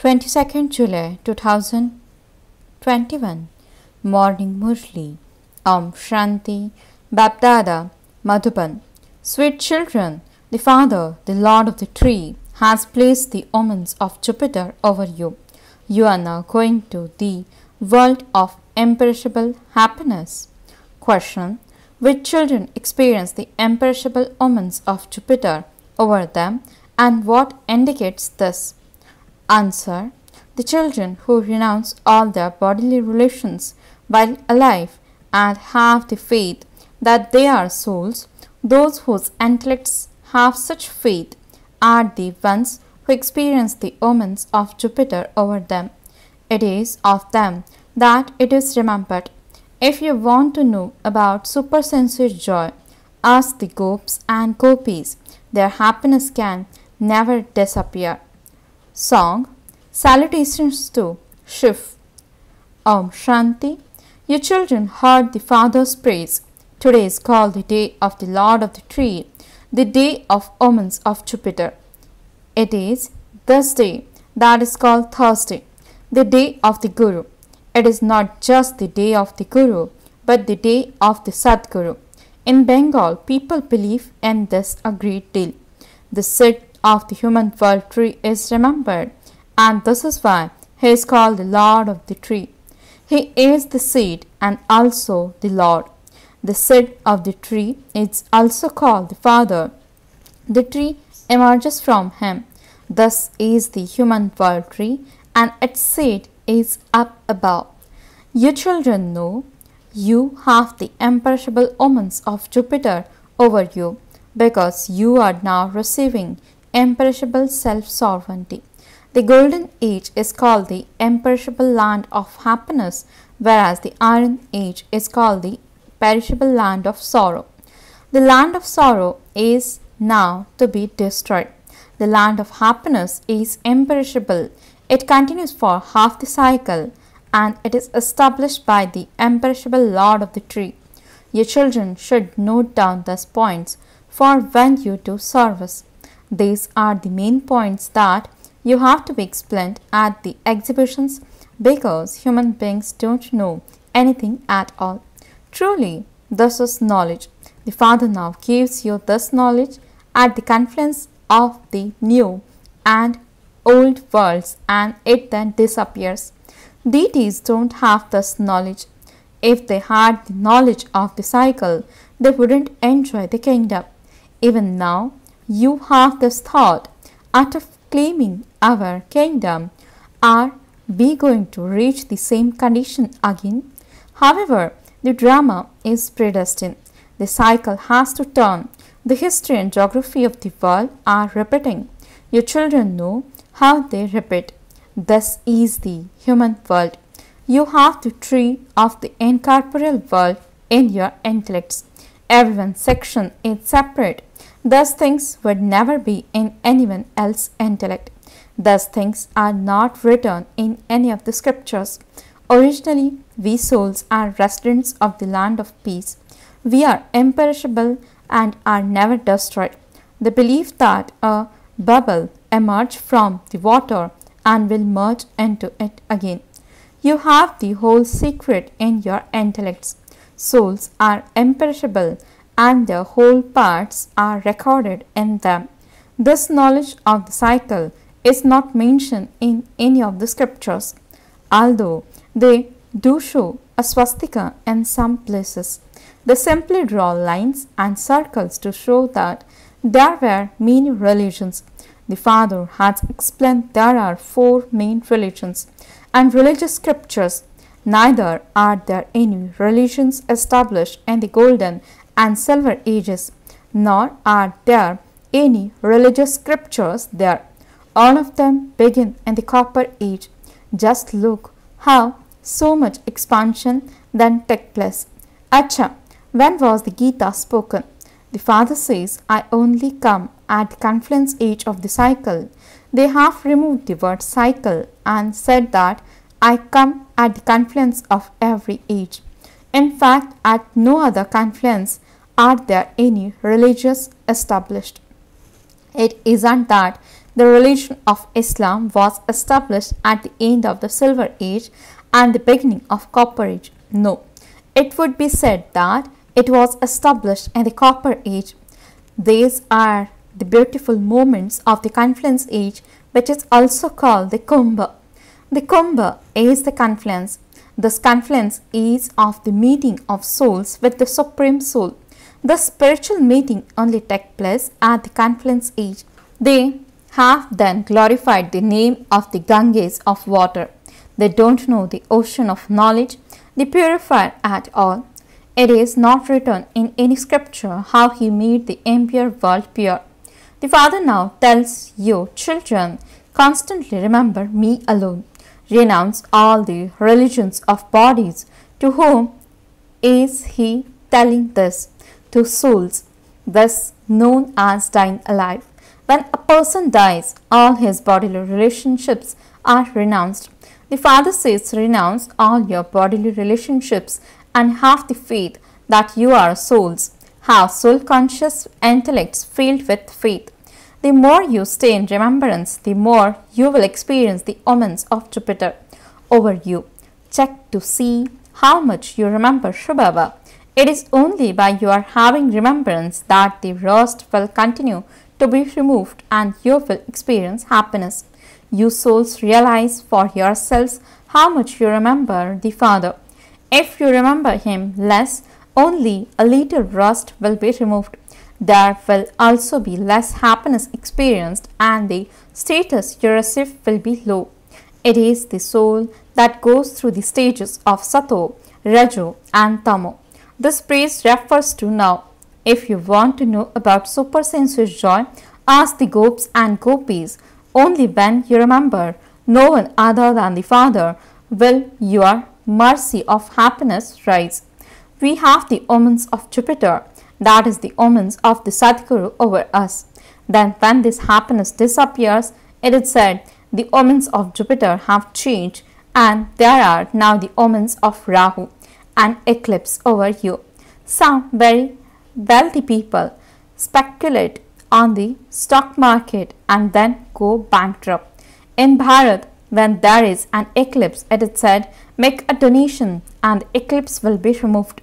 22nd July 2021 Morning Murli Om Shanti Babdada Madhuban Sweet children, the Father, the Lord of the tree, has placed the omens of Jupiter over you. You are now going to the world of imperishable happiness. Question Which children experience the imperishable omens of Jupiter over them and what indicates this? Answer The children who renounce all their bodily relations while alive and have the faith that they are souls, those whose intellects have such faith are the ones who experience the omens of Jupiter over them. It is of them that it is remembered. If you want to know about supersensuous joy, ask the Gopes and gopis. Their happiness can never disappear song, salutations to Shiv, Om Shanti. You children heard the Father's praise. Today is called the day of the Lord of the Tree, the day of omens of Jupiter. It is this day that is called Thursday, the day of the Guru. It is not just the day of the Guru, but the day of the Sadguru. In Bengal, people believe in this a great deal. The Sikh of the human world tree is remembered, and this is why he is called the Lord of the tree. He is the seed and also the Lord. The seed of the tree is also called the Father. The tree emerges from him. Thus is the human world tree, and its seed is up above. You children know you have the imperishable omens of Jupiter over you because you are now receiving imperishable self-sovereignty. The golden age is called the imperishable land of happiness, whereas the iron age is called the perishable land of sorrow. The land of sorrow is now to be destroyed. The land of happiness is imperishable. It continues for half the cycle and it is established by the imperishable Lord of the tree. Your children should note down these points for when you do service. These are the main points that you have to be explained at the exhibitions because human beings don't know anything at all. Truly, this is knowledge. The Father now gives you this knowledge at the confluence of the new and old worlds and it then disappears. Deities don't have this knowledge. If they had the knowledge of the cycle, they wouldn't enjoy the kingdom. Even now, you have this thought after claiming our kingdom, are we going to reach the same condition again? However, the drama is predestined. The cycle has to turn. The history and geography of the world are repeating. Your children know how they repeat. This is the human world. You have the tree of the incorporeal world in your intellects. Every section is separate Thus, things would never be in anyone else's intellect. Thus, things are not written in any of the scriptures. Originally, we souls are residents of the land of peace. We are imperishable and are never destroyed. The belief that a bubble emerged from the water and will merge into it again. You have the whole secret in your intellects. Souls are imperishable and the whole parts are recorded in them. This knowledge of the cycle is not mentioned in any of the scriptures, although they do show a swastika in some places. They simply draw lines and circles to show that there were many religions. The father has explained there are four main religions and religious scriptures. Neither are there any religions established in the golden and Silver Ages, nor are there any religious scriptures there. All of them begin in the Copper Age. Just look how so much expansion then took place. Acha, when was the Gita spoken? The father says, I only come at the confluence age of the cycle. They have removed the word cycle and said that I come at the confluence of every age. In fact, at no other confluence are there any religious established. It isn't that the religion of Islam was established at the end of the Silver Age and the beginning of Copper Age. No, it would be said that it was established in the Copper Age. These are the beautiful moments of the confluence age which is also called the Kumbha. The Kumbha is the confluence. This confluence is of the meeting of souls with the Supreme Soul. The spiritual meeting only takes place at the confluence age. They have then glorified the name of the Ganges of water. They don't know the ocean of knowledge, the purifier at all. It is not written in any scripture how he made the impure world pure. The Father now tells you, children, constantly remember me alone. Renounce all the religions of bodies. To whom is he telling this? to souls, thus known as dying alive. When a person dies, all his bodily relationships are renounced. The Father says, Renounce all your bodily relationships and have the faith that you are souls. Have soul conscious intellects filled with faith. The more you stay in remembrance, the more you will experience the omens of Jupiter over you. Check to see how much you remember Shubhava it is only by your having remembrance that the rust will continue to be removed and you will experience happiness. You souls realize for yourselves how much you remember the Father. If you remember Him less, only a little rust will be removed. There will also be less happiness experienced and the status you receive will be low. It is the soul that goes through the stages of Sato, Rajo and Tamo this phrase refers to now. If you want to know about super sensuous joy, ask the gopis and gopis. Only when you remember no one other than the Father will your mercy of happiness rise. We have the omens of Jupiter, that is the omens of the Sadguru over us. Then when this happiness disappears, it is said, the omens of Jupiter have changed and there are now the omens of Rahu an eclipse over you. Some very wealthy people speculate on the stock market and then go bankrupt. In Bharat, when there is an eclipse, it is said, make a donation and eclipse will be removed.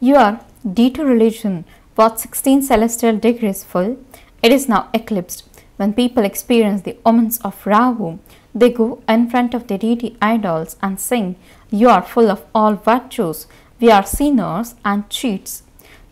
Your religion, was 16 celestial degrees full. It is now eclipsed. When people experience the omens of Rahu, they go in front of the deity idols and sing you are full of all virtues. We are sinners and cheats.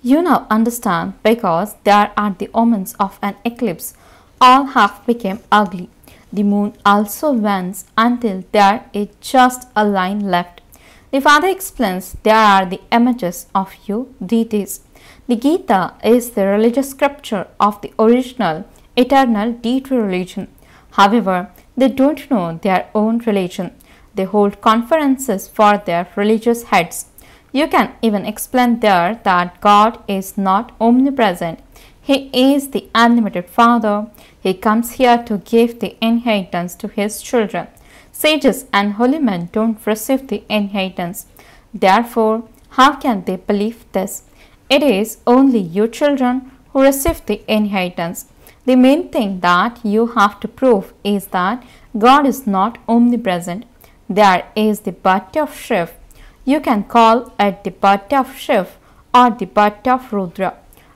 You now understand because there are the omens of an eclipse. All have become ugly. The moon also wanes until there is just a line left. The father explains there are the images of you deities. The Gita is the religious scripture of the original eternal deity religion. However, they don't know their own religion. They hold conferences for their religious heads. You can even explain there that God is not omnipresent. He is the unlimited Father. He comes here to give the inheritance to his children. Sages and holy men don't receive the inheritance. Therefore, how can they believe this? It is only you children who receive the inheritance. The main thing that you have to prove is that God is not omnipresent. There is the butt of Shiv. You can call it the butt of Shiv or the butt of Rudra.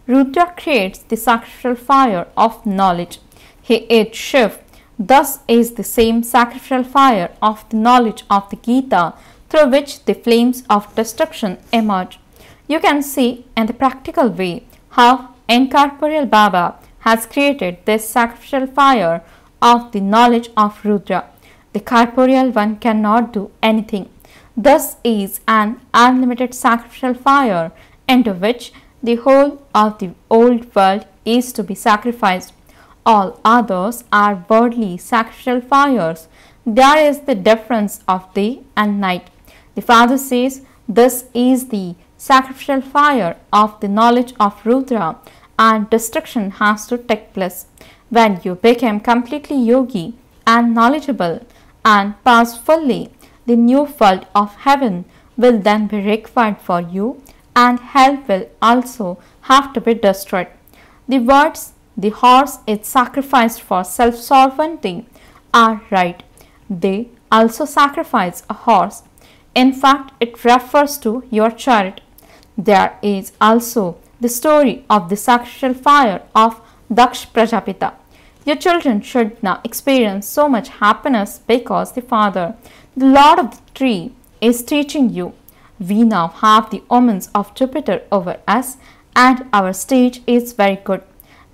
Rudra creates the sacrificial fire of knowledge. He is Shiv. Thus is the same sacrificial fire of the knowledge of the Gita through which the flames of destruction emerge. You can see in the practical way how incorporeal Baba has created this sacrificial fire of the knowledge of Rudra. The corporeal one cannot do anything. Thus is an unlimited sacrificial fire into which the whole of the old world is to be sacrificed. All others are worldly sacrificial fires. There is the difference of day and night. The father says, This is the sacrificial fire of the knowledge of Rudra and destruction has to take place. When you become completely yogi and knowledgeable, and pass fully, the new fold of heaven will then be required for you and hell will also have to be destroyed. The words the horse is sacrificed for self-sovereignty are right. They also sacrifice a horse. In fact, it refers to your chariot. There is also the story of the sacrificial fire of Daksh Prajapita. Your children should now experience so much happiness because the Father, the Lord of the tree, is teaching you. We now have the omens of Jupiter over us and our stage is very good.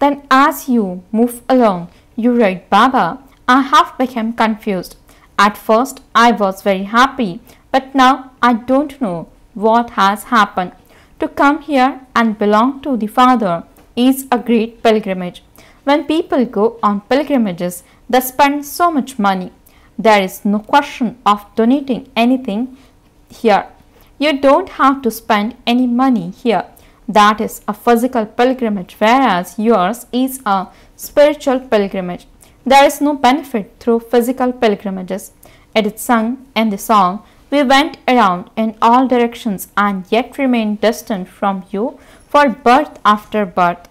Then as you move along, you write, Baba, I have become confused. At first, I was very happy, but now I don't know what has happened. To come here and belong to the Father is a great pilgrimage. When people go on pilgrimages, they spend so much money. There is no question of donating anything here. You don't have to spend any money here. That is a physical pilgrimage, whereas yours is a spiritual pilgrimage. There is no benefit through physical pilgrimages. It is sung in the song, We went around in all directions and yet remained distant from you for birth after birth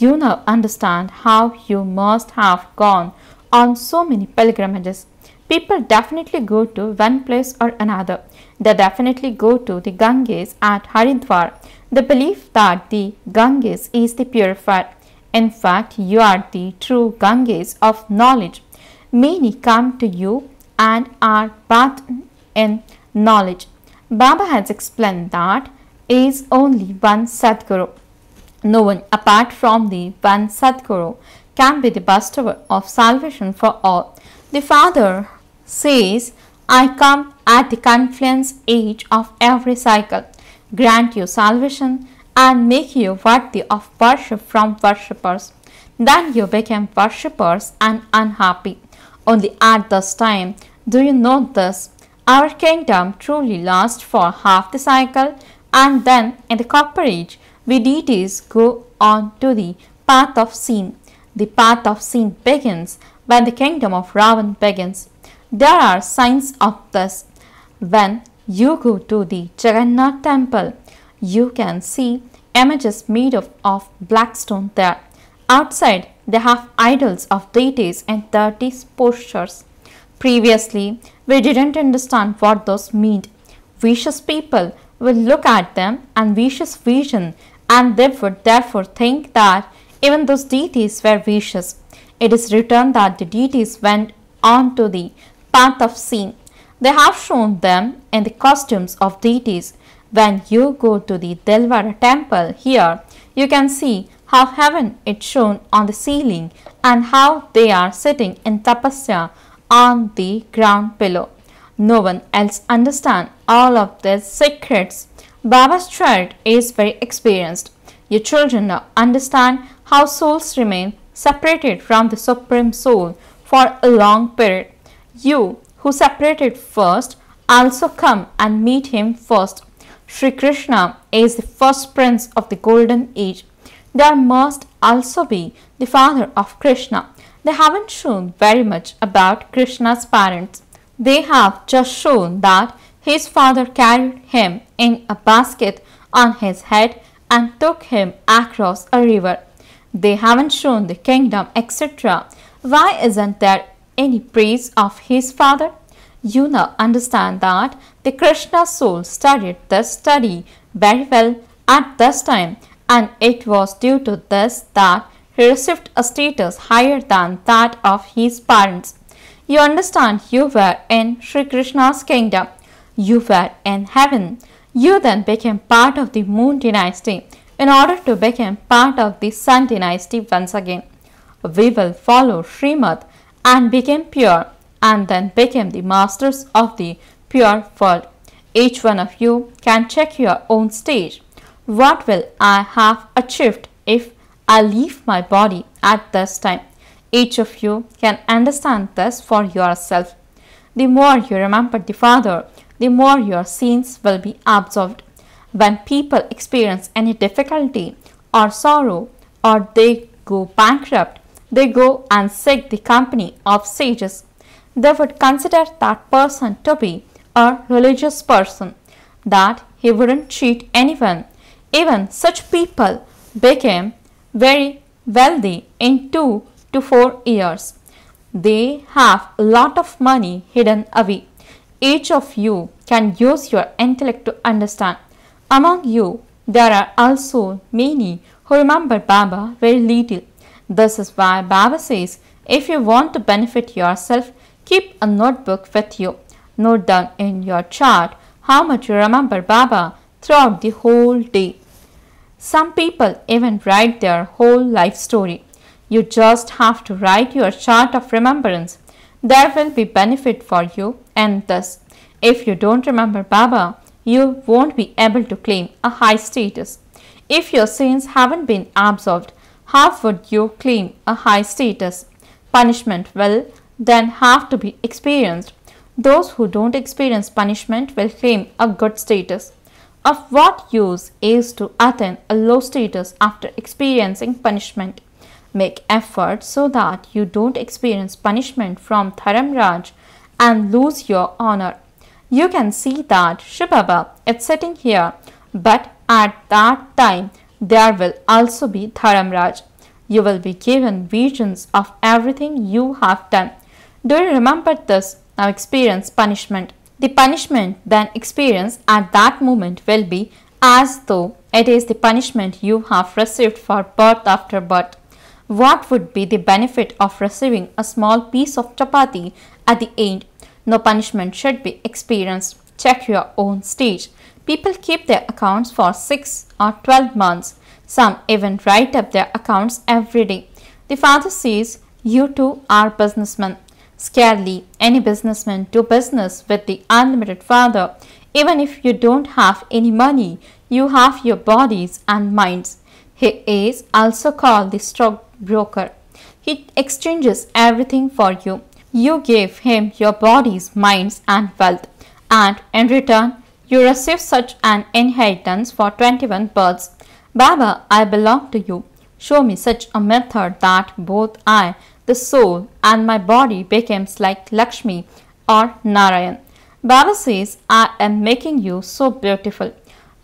you now understand how you must have gone on so many pilgrimages. People definitely go to one place or another. They definitely go to the Ganges at Haridwar. The belief that the Ganges is the purifier. In fact, you are the true Ganges of knowledge. Many come to you and are bathed in knowledge. Baba has explained that is only one Sadguru. No one apart from the one Sadguru can be the bestower of salvation for all. The Father says, I come at the confluence age of every cycle, grant you salvation and make you worthy of worship from worshippers. Then you became worshippers and unhappy. Only at this time do you know this. Our kingdom truly lasts for half the cycle and then in the copper age we go on to the path of sin. The path of sin begins when the kingdom of Ravan begins. There are signs of this. When you go to the Jagannath temple, you can see images made of, of black stone there. Outside, they have idols of deities and dirty postures. Previously, we didn't understand what those meant. Vicious people will look at them and vicious vision and they would therefore think that even those deities were vicious. It is written that the deities went on to the path of sin. They have shown them in the costumes of deities. When you go to the Delvara temple here, you can see how heaven is shown on the ceiling and how they are sitting in tapasya on the ground below. No one else understands all of these secrets Baba's child is very experienced. Your children now understand how souls remain separated from the Supreme Soul for a long period. You who separated first also come and meet him first. Sri Krishna is the first prince of the golden age. There must also be the father of Krishna. They haven't shown very much about Krishna's parents. They have just shown that his father carried him in a basket on his head and took him across a river. They haven't shown the kingdom, etc. Why isn't there any praise of his father? You now understand that the Krishna soul studied this study very well at this time and it was due to this that he received a status higher than that of his parents. You understand you were in Sri Krishna's kingdom were and heaven. You then became part of the Moon dynasty in order to become part of the Sun dynasty once again. We will follow Srimad and became pure and then became the masters of the pure world. Each one of you can check your own stage. What will I have achieved if I leave my body at this time? Each of you can understand this for yourself. The more you remember the father, the more your sins will be absorbed. When people experience any difficulty or sorrow or they go bankrupt, they go and seek the company of sages. They would consider that person to be a religious person, that he wouldn't cheat anyone. Even such people became very wealthy in two to four years. They have a lot of money hidden away each of you can use your intellect to understand. Among you, there are also many who remember Baba very little. This is why Baba says, if you want to benefit yourself, keep a notebook with you. Note down in your chart how much you remember Baba throughout the whole day. Some people even write their whole life story. You just have to write your chart of remembrance there will be benefit for you and thus if you don't remember Baba, you won't be able to claim a high status. If your sins haven't been absolved, how would you claim a high status? Punishment will then have to be experienced. Those who don't experience punishment will claim a good status. Of what use is to attain a low status after experiencing punishment? make effort so that you don't experience punishment from Dharmraj and lose your honor. You can see that Shubhava is sitting here, but at that time there will also be Dharmraj. You will be given visions of everything you have done. Do you remember this? Now experience punishment. The punishment then experienced at that moment will be as though it is the punishment you have received for birth after birth. What would be the benefit of receiving a small piece of chapati at the end? No punishment should be experienced. Check your own stage. People keep their accounts for 6 or 12 months. Some even write up their accounts every day. The father says, You two are businessmen. Scarcely any businessman do business with the unlimited father. Even if you don't have any money, you have your bodies and minds. He is also called the stockbroker. He exchanges everything for you. You give him your bodies, minds and wealth. And in return, you receive such an inheritance for 21 births. Baba, I belong to you. Show me such a method that both I, the soul, and my body becomes like Lakshmi or Narayan. Baba says, I am making you so beautiful.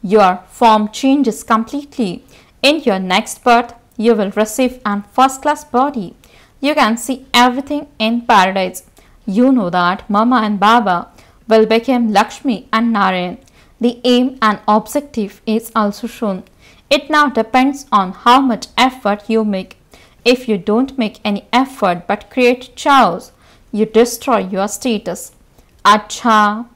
Your form changes completely. In your next birth, you will receive a first class body. You can see everything in paradise. You know that Mama and Baba will become Lakshmi and Narayan. The aim and objective is also shown. It now depends on how much effort you make. If you don't make any effort but create chaos, you destroy your status. Acha,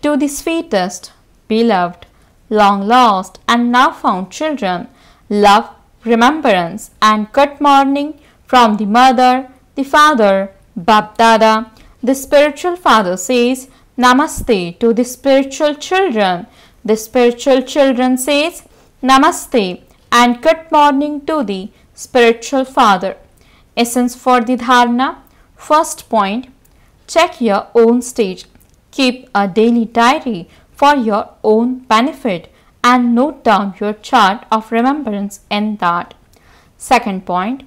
to the sweetest, beloved, long lost and now found children, love, remembrance, and good morning from the mother, the father, Babdada. The spiritual father says Namaste to the spiritual children. The spiritual children says Namaste and good morning to the spiritual father. Essence for the dharana. First point, check your own stage. Keep a daily diary for your own benefit and note down your chart of remembrance in that. Second point,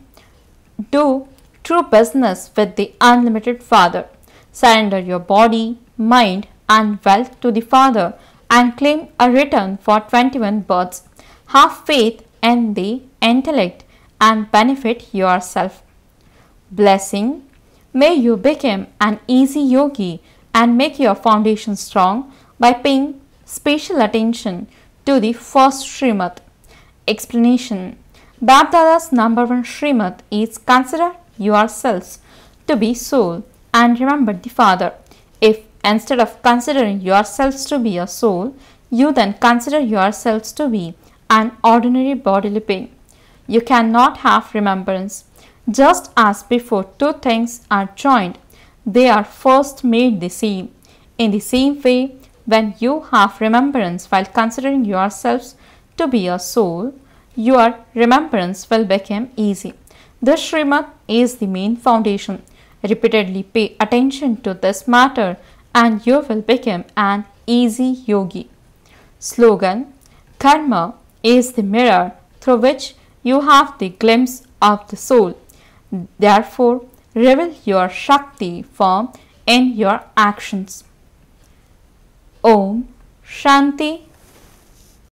do true business with the unlimited Father. Surrender your body, mind and wealth to the Father and claim a return for 21 births. Have faith in the intellect and benefit yourself. Blessing May you become an easy yogi and make your foundation strong by paying special attention to the first Srimad. Explanation Babdada's number one Srimad is consider yourselves to be soul and remember the father. If instead of considering yourselves to be a soul, you then consider yourselves to be an ordinary bodily being. You cannot have remembrance. Just as before two things are joined, they are first made the same. In the same way, when you have remembrance while considering yourselves to be a soul, your remembrance will become easy. This Srimad is the main foundation. Repeatedly pay attention to this matter and you will become an easy yogi. Slogan Karma is the mirror through which you have the glimpse of the soul. Therefore, reveal your Shakti form in your actions. Om Shanti